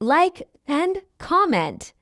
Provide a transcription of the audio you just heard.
like, and comment.